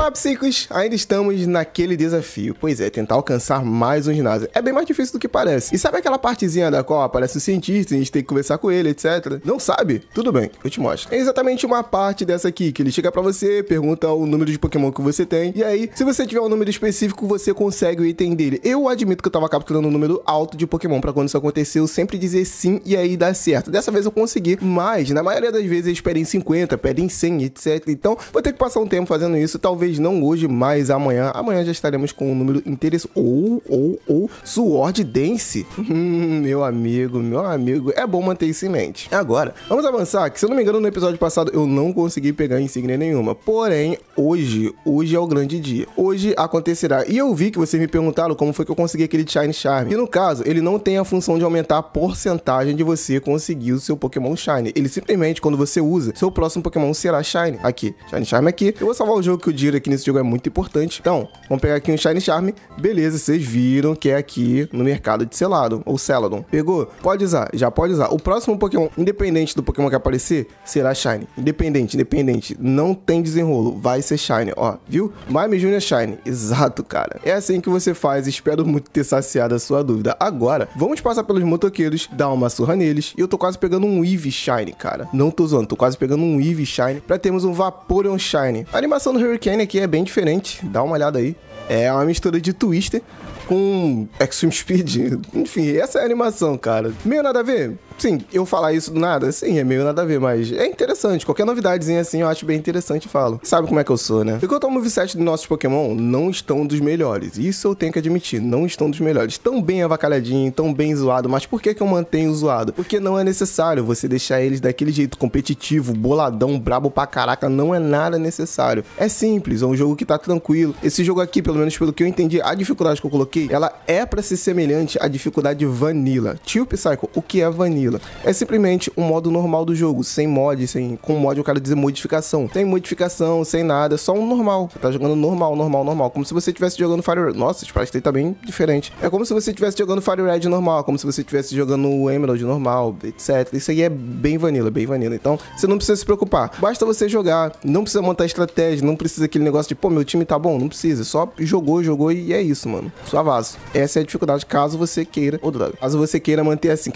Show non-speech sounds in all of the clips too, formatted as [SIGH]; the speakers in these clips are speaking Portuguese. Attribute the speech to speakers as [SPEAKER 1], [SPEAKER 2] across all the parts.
[SPEAKER 1] Olá, psicos! Ainda estamos naquele desafio. Pois é, tentar alcançar mais um ginásio. É bem mais difícil do que parece. E sabe aquela partezinha da qual aparece o cientista e a gente tem que conversar com ele, etc? Não sabe? Tudo bem, eu te mostro. É exatamente uma parte dessa aqui, que ele chega para você, pergunta o número de Pokémon que você tem, e aí, se você tiver um número específico, você consegue o item dele. Eu admito que eu tava capturando um número alto de Pokémon para quando isso aconteceu, sempre dizer sim e aí dá certo. Dessa vez eu consegui, mas na maioria das vezes eles pedem 50, pedem 100, etc. Então, vou ter que passar um tempo fazendo isso, talvez talvez não hoje, mas amanhã. Amanhã já estaremos com um número interessante. Ou, ou, ou, Sword Dance. Hum, meu amigo, meu amigo, é bom manter isso em mente. Agora, vamos avançar, que se eu não me engano, no episódio passado eu não consegui pegar insígnia nenhuma. Porém, hoje, hoje é o grande dia. Hoje acontecerá. E eu vi que vocês me perguntaram como foi que eu consegui aquele Shine Charm. E no caso, ele não tem a função de aumentar a porcentagem de você conseguir o seu Pokémon Shine. Ele simplesmente, quando você usa, seu próximo Pokémon será Shine. Aqui, Shine Charm aqui. Eu vou salvar o jogo que o Dira aqui nesse jogo é muito importante. Então, vamos pegar aqui um Shine Charm. Beleza, vocês viram que é aqui no mercado de selado, ou Celadon. Pegou? Pode usar, já pode usar. O próximo Pokémon, independente do Pokémon que aparecer, será Shine. Independente, independente. Não tem desenrolo, vai ser Shine, ó. Viu? Mime Junior Shine. Exato, cara. É assim que você faz. Espero muito ter saciado a sua dúvida. Agora, vamos passar pelos motoqueiros, dar uma surra neles. E eu tô quase pegando um Eevee Shine, cara. Não tô zoando, tô quase pegando um Eevee Shine pra termos um Vaporeon Shine. A animação do Hurricane aqui é bem diferente, dá uma olhada aí. É uma mistura de Twister com Extreme Speed. [LAUGHS] Enfim, essa é a animação, cara. Meio nada a ver? Sim, eu falar isso do nada? Sim, é meio nada a ver, mas é interessante. Qualquer novidadezinha assim eu acho bem interessante falo. Sabe como é que eu sou, né? Enquanto o moveset dos nossos Pokémon não estão dos melhores. Isso eu tenho que admitir, não estão dos melhores. Tão bem avacalhadinho, tão bem zoado. Mas por que, que eu mantenho zoado? Porque não é necessário você deixar eles daquele jeito competitivo, boladão, brabo pra caraca. Não é nada necessário. É simples, é um jogo que tá tranquilo. Esse jogo aqui, pelo menos pelo que eu entendi, a dificuldade que eu coloquei ela é para ser semelhante à dificuldade Vanilla. Tio Psycho, o que é Vanilla? É simplesmente um modo normal do jogo, sem mod, sem com mod eu quero dizer modificação. Sem modificação, sem nada, só um normal. Tá jogando normal, normal, normal, como se você estivesse jogando Fire Red. Nossa, os sprites tá bem diferente. É como se você estivesse jogando Fire Red normal, como se você estivesse jogando Emerald normal, etc. Isso aí é bem vanilla, bem vanilla. Então, você não precisa se preocupar. Basta você jogar, não precisa montar estratégia, não precisa aquele negócio de, pô, meu time tá bom, não precisa. Só jogou, jogou e é isso, mano. Suave vaso. Essa é a dificuldade, caso você queira. Ou droga. Caso você queira manter assim.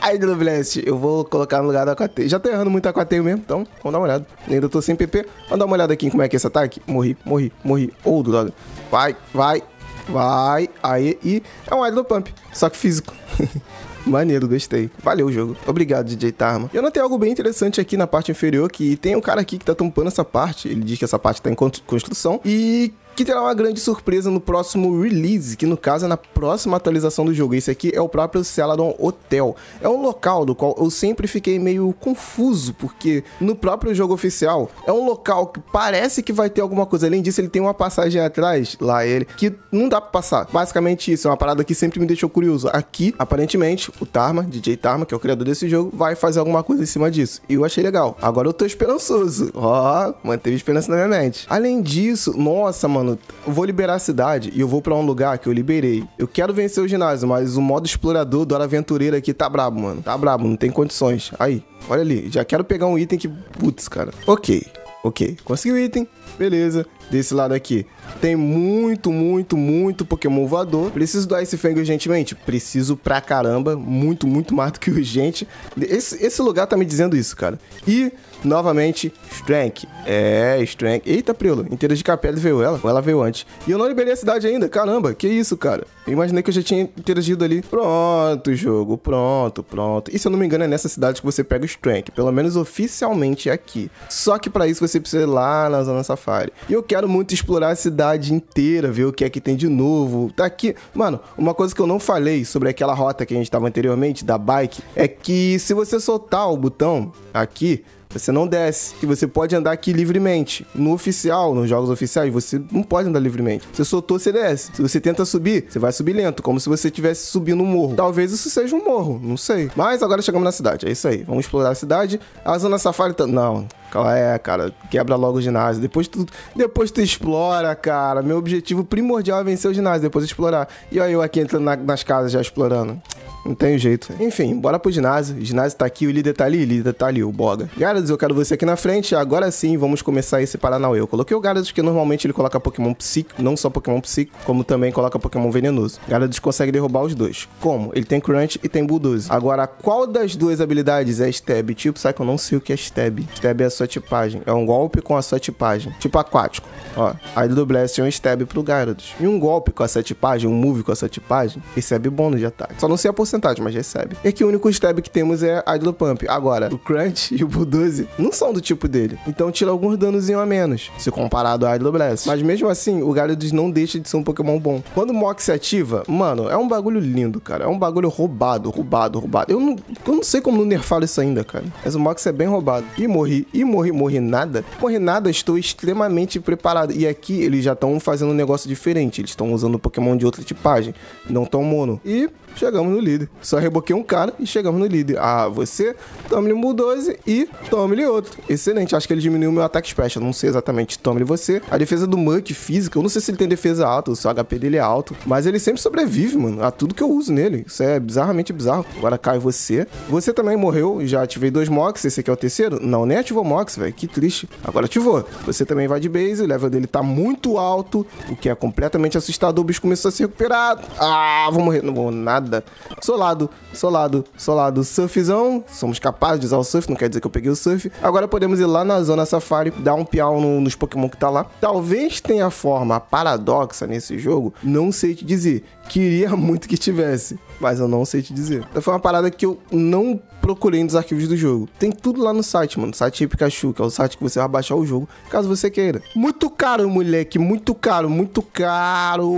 [SPEAKER 1] Aí Blast, [LAUGHS] eu vou colocar no lugar da Aquateio. Já tô errando muito a Aquateio mesmo, então vamos dar uma olhada. Ainda tô sem PP. Vamos dar uma olhada aqui em como é que é esse ataque. Morri, morri, morri. Ou oh, droga. Vai, vai, vai. Aí, e é um hydro Pump, só que físico. [LAUGHS] Maneiro, gostei. Valeu o jogo. Obrigado, DJ Tarma. Eu notei algo bem interessante aqui na parte inferior, que tem um cara aqui que tá tampando essa parte. Ele diz que essa parte tá em construção. E que terá uma grande surpresa no próximo release, que no caso é na próxima atualização do jogo. Esse aqui é o próprio Celadon Hotel. É um local do qual eu sempre fiquei meio confuso, porque no próprio jogo oficial é um local que parece que vai ter alguma coisa. Além disso, ele tem uma passagem atrás, lá ele, que não dá pra passar. Basicamente isso, é uma parada que sempre me deixou curioso. Aqui, aparentemente, o Tarma, DJ Tarma, que é o criador desse jogo, vai fazer alguma coisa em cima disso. E eu achei legal. Agora eu tô esperançoso. Ó, oh, manteve esperança na minha mente. Além disso, nossa, mano, mano, eu vou liberar a cidade e eu vou para um lugar que eu liberei. Eu quero vencer o ginásio, mas o modo explorador do aventureiro aqui tá brabo, mano. Tá brabo, não tem condições. Aí, olha ali, já quero pegar um item que. Putz, cara. Ok. Ok, consegui o item, Beleza. Desse lado aqui. Tem muito, muito, muito Pokémon voador. Preciso do Ice Fang urgentemente? Preciso pra caramba. Muito, muito mais do que urgente. Esse, esse lugar tá me dizendo isso, cara. E, novamente, Strength. É, Strength. Eita, Prelo. Inteira de capela veio ela. Ou ela veio antes. E eu não liberei a cidade ainda. Caramba, que isso, cara. Eu imaginei que eu já tinha interagido ali. Pronto, jogo. Pronto, pronto. E se eu não me engano, é nessa cidade que você pega o Strength. Pelo menos oficialmente aqui. Só que para isso você precisa ir lá na zona safari. E eu quero muito explorar a cidade inteira, ver o que é que tem de novo. Tá aqui. Mano, uma coisa que eu não falei sobre aquela rota que a gente tava anteriormente, da bike, é que se você soltar o botão aqui, você não desce. E você pode andar aqui livremente. No oficial, nos jogos oficiais, você não pode andar livremente. Você soltou, você desce. Se você tenta subir, você vai subir lento, como se você estivesse subindo um morro. Talvez isso seja um morro, não sei. Mas agora chegamos na cidade, é isso aí. Vamos explorar a cidade. A zona safari... Tá... Não, é, cara, quebra logo o ginásio. Depois tu, depois tu explora, cara. Meu objetivo primordial é vencer o ginásio, depois explorar. E olha eu aqui entrando na, nas casas já explorando. Não tem jeito. Enfim, bora pro ginásio. O ginásio tá aqui, o líder tá ali, o líder tá ali, o Boga. Gyarados, eu quero você aqui na frente. Agora sim, vamos começar esse Paranauê. Eu coloquei o Gyarados, que normalmente ele coloca Pokémon psíquico, não só Pokémon psíquico, como também coloca Pokémon venenoso. Gyarados consegue derrubar os dois. Como? Ele tem Crunch e tem Bulldoze. Agora, qual das duas habilidades é Stab? Tipo, sabe que eu não sei o que é Stab. Stab é sua tipagem. É um golpe com a sua tipagem. Tipo aquático. Ó, a do Blast é um stab pro Gyarados. E um golpe com a sua tipagem, um move com a sua tipagem, recebe bônus de ataque. Só não sei a porcentagem, mas recebe. E aqui o único stab que temos é a do Pump. Agora, o Crunch [LAUGHS] e o Bulldoze não são do tipo dele. Então tira alguns danozinho a menos, se comparado a idle Blast. Mas mesmo assim, o Gyarados não deixa de ser um Pokémon bom. Quando o Mox se ativa, mano, é um bagulho lindo, cara. É um bagulho roubado, roubado, roubado. Eu não, eu não sei como não nerfaram isso ainda, cara. Mas o Mox é bem roubado. E morri, e morri, morri nada, morri nada, estou extremamente preparado. E aqui eles já estão fazendo um negócio diferente. Eles estão usando Pokémon de outra tipagem, não tão mono. E chegamos no líder. Só reboquei um cara e chegamos no líder. Ah, você, tome-lhe um 12 e tome-lhe outro. Excelente, acho que ele diminuiu meu ataque special. Não sei exatamente, tome-lhe você. A defesa do Muck física, eu não sei se ele tem defesa alta, o seu HP dele é alto. Mas ele sempre sobrevive, mano, a tudo que eu uso nele. Isso é bizarramente bizarro. Agora cai você. Você também morreu, já ativei dois Mox, esse aqui é o terceiro? Não, nem ativou Mox, velho, que triste. Agora ativou. Você também vai de base, o level dele tá muito alto, o que é completamente assustador. O bicho começou a se recuperar. Ah, vou morrer. Não vou nada nada. Solado, solado, solado, surfzão. Somos capazes de usar o surf, não quer dizer que eu peguei o surf. Agora podemos ir lá na zona safari, dar um piau no, nos Pokémon que tá lá. Talvez tenha forma paradoxa nesse jogo, não sei te dizer. Queria [LAUGHS] muito que tivesse mas eu não sei te dizer. Então foi uma parada que eu não procurei nos arquivos do jogo. Tem tudo lá no site, mano. site Pikachu, que é o site que você vai baixar o jogo, caso você queira. Muito caro, moleque. Muito caro, muito caro.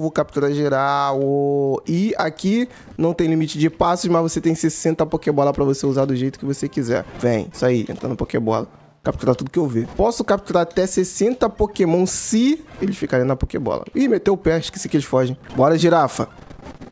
[SPEAKER 1] Vou capturar geral. E aqui não tem limite de passos, mas você tem 60 Pokébola para você usar do jeito que você quiser. Vem, isso aí, entrando Pokébola capturar tudo que eu ver. Posso capturar até 60 Pokémon se eles ficarem na Pokébola. Ih, meteu o pé, esqueci que eles fogem. Bora, girafa.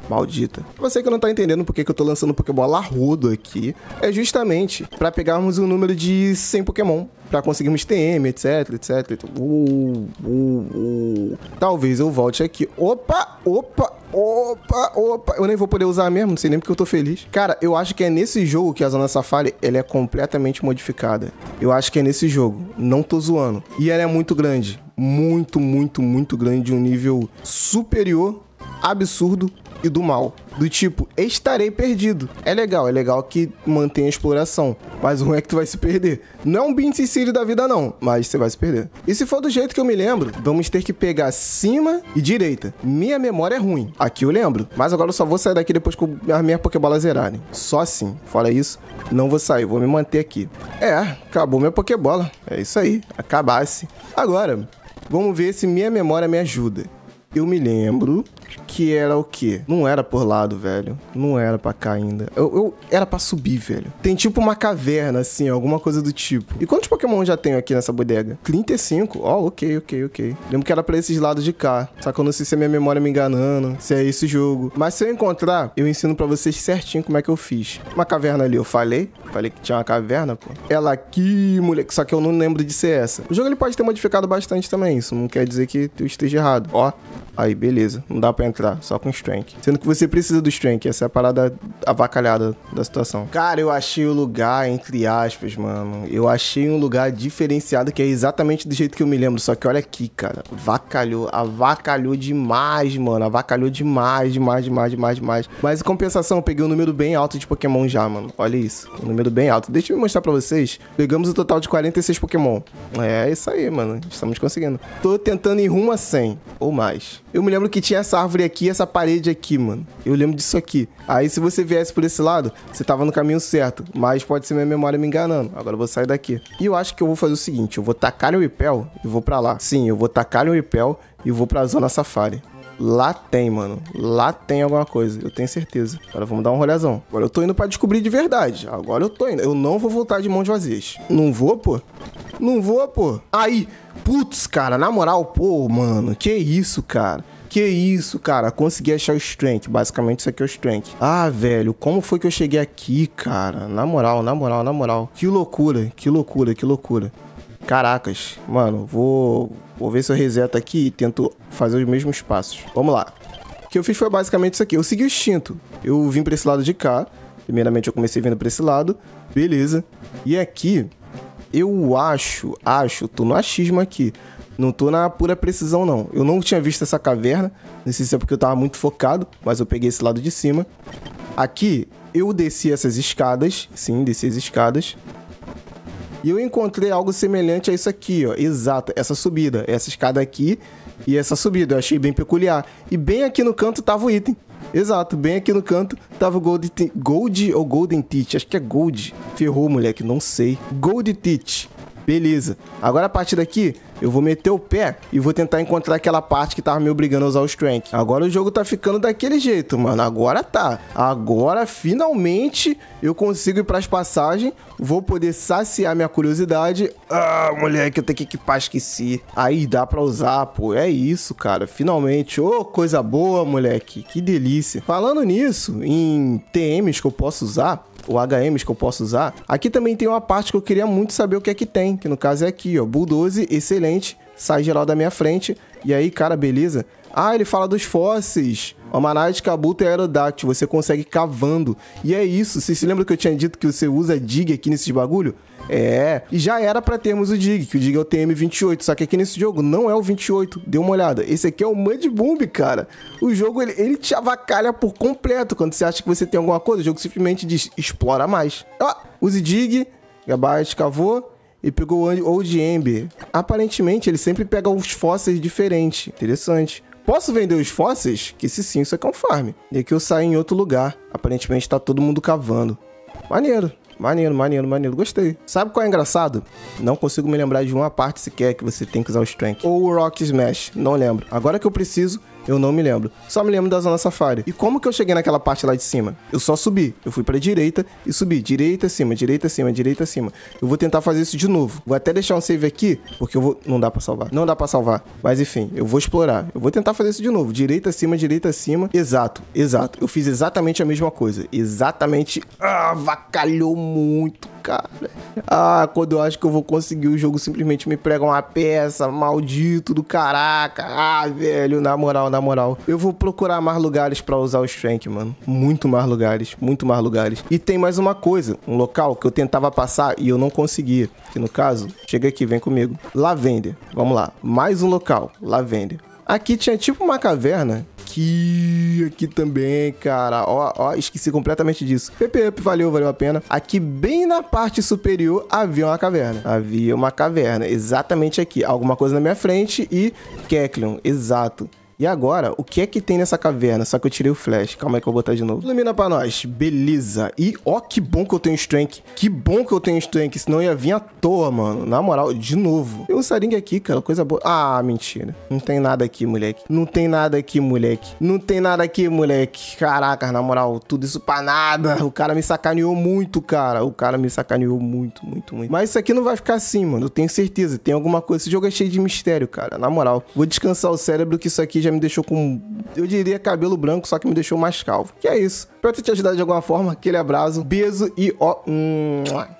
[SPEAKER 1] Maldita. você que não tá entendendo por que eu tô lançando Pokébola arrudo aqui, é justamente para pegarmos o um número de 100 Pokémon para conseguirmos TM, etc, etc. Uh, uh, uh. Talvez eu volte aqui. Opa, opa, opa, opa. Eu nem vou poder usar mesmo, não sei nem porque eu tô feliz. Cara, eu acho que é nesse jogo que a Zona Safari, ela é completamente modificada. Eu acho que é nesse jogo, não tô zoando. E ela é muito grande, muito, muito, muito grande, de um nível superior absurdo e do mal. Do tipo, estarei perdido. É legal, é legal que mantém a exploração. Mas o ruim é que tu vai se perder. Não é um Bean City da vida, não, mas você vai se perder. E se for do jeito que eu me lembro, vamos ter que pegar cima e direita. Minha memória é ruim. Aqui eu lembro. Mas agora eu só vou sair daqui depois que as minhas Pokébolas zerarem. Só assim. Fora isso, não vou sair. Vou me manter aqui. É, acabou minha Pokébola. É isso aí. Acabasse. Agora, vamos ver se minha memória me ajuda. Eu me lembro que era o quê? Não era por lado, velho. Não era pra cá ainda. Eu, eu era pra subir, velho. Tem tipo uma caverna, assim, alguma coisa do tipo. E quantos Pokémon já tenho aqui nessa bodega? 35? Ó, oh, ok, ok, ok. Lembro que era pra esses lados de cá. Só que eu não sei se é minha memória me enganando, se é esse jogo. Mas se eu encontrar, eu ensino pra vocês certinho como é que eu fiz. Uma caverna ali, eu falei. Falei que tinha uma caverna, pô. Ela aqui, moleque. Só que eu não lembro de ser essa. O jogo ele pode ter modificado bastante também. Isso não quer dizer que eu esteja errado. Ó, aí, beleza. Não dá pra entrar só com Strength. Sendo que você precisa do Strength, essa é a parada avacalhada da situação. Cara, eu achei o lugar, entre aspas, mano. Eu achei um lugar diferenciado que é exatamente do jeito que eu me lembro. Só que olha aqui, cara. Avacalhou, avacalhou demais, mano. Avacalhou demais, demais, demais, demais, demais. Mas em compensação, eu peguei um número bem alto de Pokémon já, mano. Olha isso. Um número bem alto. Deixa eu mostrar pra vocês. Pegamos o um total de 46 Pokémon. É isso aí, mano. Estamos conseguindo. Tô tentando ir rumo a 100 ou mais. Eu me lembro que tinha essa árvore aqui aqui essa parede aqui, mano. Eu lembro disso aqui. Aí se você viesse por esse lado, você tava no caminho certo. Mas pode ser minha memória me enganando. Agora eu vou sair daqui. E eu acho que eu vou fazer o seguinte: eu vou tacar o Ipel e vou para lá. Sim, eu vou tacar o Ipel e vou pra zona safari. Lá tem, mano. Lá tem alguma coisa. Eu tenho certeza. Agora vamos dar um rolezão. Agora eu tô indo pra descobrir de verdade. Agora eu tô indo. Eu não vou voltar de mãos vazias. Não vou, pô? Não vou, pô. Aí. Putz, cara. Na moral, pô, mano. Que isso, cara. Que isso, cara? Consegui achar o strength. Basicamente, isso aqui é o strength. Ah, velho, como foi que eu cheguei aqui, cara? Na moral, na moral, na moral. Que loucura, que loucura, que loucura. Caracas, mano, vou, vou ver se eu reseto aqui e tento fazer os mesmos passos. Vamos lá. O que eu fiz foi basicamente isso aqui. Eu segui o instinto. Eu vim pra esse lado de cá. Primeiramente, eu comecei vindo pra esse lado. Beleza. E aqui, eu acho, acho, tô no achismo aqui. Não tô na pura precisão, não. Eu não tinha visto essa caverna. Não sei se é porque eu tava muito focado, mas eu peguei esse lado de cima. Aqui, eu desci essas escadas. Sim, desci as escadas. E eu encontrei algo semelhante a isso aqui, ó. Exato, essa subida. Essa escada aqui e essa subida. Eu achei bem peculiar. E bem aqui no canto tava o item. Exato, bem aqui no canto tava o Gold, Gold ou Golden Teach. Acho que é Gold. Ferrou, moleque, não sei. Gold Teach. Beleza. Agora a partir daqui, eu vou meter o pé e vou tentar encontrar aquela parte que tava me obrigando a usar o strength. Agora o jogo tá ficando daquele jeito, mano. Agora tá. Agora, finalmente, eu consigo ir pras passagens. Vou poder saciar minha curiosidade. Ah, moleque, eu tenho que equipar, esqueci. Aí, dá pra usar, pô. É isso, cara. Finalmente. Ô, oh, coisa boa, moleque. Que delícia. Falando nisso, em TMs que eu posso usar, o HMs que eu posso usar. Aqui também tem uma parte que eu queria muito saber o que é que tem, que no caso é aqui, ó, Bulldoze, excelente, sai geral da minha frente. E aí, cara, beleza? Ah, ele fala dos fósseis. A Manai de Kabuto é aerodáctil, você consegue cavando. E é isso. Você se lembra que eu tinha dito que você usa dig aqui nesses bagulho? É. E já era para termos o dig, que o dig é o TM28, só que aqui nesse jogo não é o 28. Dê uma olhada. Esse aqui é o Mud Bomb, cara. O jogo ele, ele te avacalha por completo quando você acha que você tem alguma coisa, o jogo simplesmente diz explora mais. Ó, use dig, Gabaixo cavou e pegou o Old Ember. Aparentemente, ele sempre pega uns fósseis diferentes. Interessante. Posso vender os fósseis? Que se sim, isso que é um farm. E aqui eu saio em outro lugar. Aparentemente tá todo mundo cavando. Maneiro. Maneiro, maneiro, maneiro. Gostei. Sabe qual é engraçado? Não consigo me lembrar de uma parte sequer que você tem que usar o Strength. Ou o Rock Smash. Não lembro. Agora que eu preciso, eu não me lembro. Só me lembro da zona safari. E como que eu cheguei naquela parte lá de cima? Eu só subi. Eu fui pra direita e subi. Direita, cima, direita, cima, direita, cima. Eu vou tentar fazer isso de novo. Vou até deixar um save aqui, porque eu vou... Não dá pra salvar. Não dá pra salvar. Mas enfim, eu vou explorar. Eu vou tentar fazer isso de novo. Direita, cima, direita, cima. Exato, exato. Eu fiz exatamente a mesma coisa. Exatamente. Ah, vacalhou muito, cara. Ah, quando eu acho que eu vou conseguir, o jogo simplesmente me prega uma peça, maldito do caraca. Ah, velho, na moral, na moral. Eu vou procurar mais lugares para usar o Strength, mano. Muito mais lugares, muito mais lugares. E tem mais uma coisa, um local que eu tentava passar e eu não conseguia. Que no caso, chega aqui, vem comigo. Lavender, vamos lá. Mais um local, Lavender. Aqui tinha tipo uma caverna aqui, aqui também, cara. Ó, ó, esqueci completamente disso. PP up, valeu, valeu a pena. Aqui bem na parte superior havia uma caverna. Havia uma caverna, exatamente aqui. Alguma coisa na minha frente e Keklion, exato. E agora, o que é que tem nessa caverna? Só que eu tirei o flash. Calma aí que eu vou botar de novo. Ilumina pra nós. Beleza. E ó, que bom que eu tenho strength. Que bom que eu tenho strength. Senão ia vir à toa, mano. Na moral, de novo. Tem um saringue aqui, cara. Coisa boa. Ah, mentira. Não tem nada aqui, moleque. Não tem nada aqui, moleque. Não tem nada aqui, moleque. Caraca, na moral, tudo isso pra nada. O cara me sacaneou muito, cara. O cara me sacaneou muito, muito, muito. Mas isso aqui não vai ficar assim, mano. Eu tenho certeza. Tem alguma coisa. Esse jogo é cheio de mistério, cara. Na moral. Vou descansar o cérebro que isso aqui já já me deixou com, eu diria, cabelo branco, só que me deixou mais calvo. Que é isso. Pra te ajudar de alguma forma, aquele abraço, beijo e ó. Hum,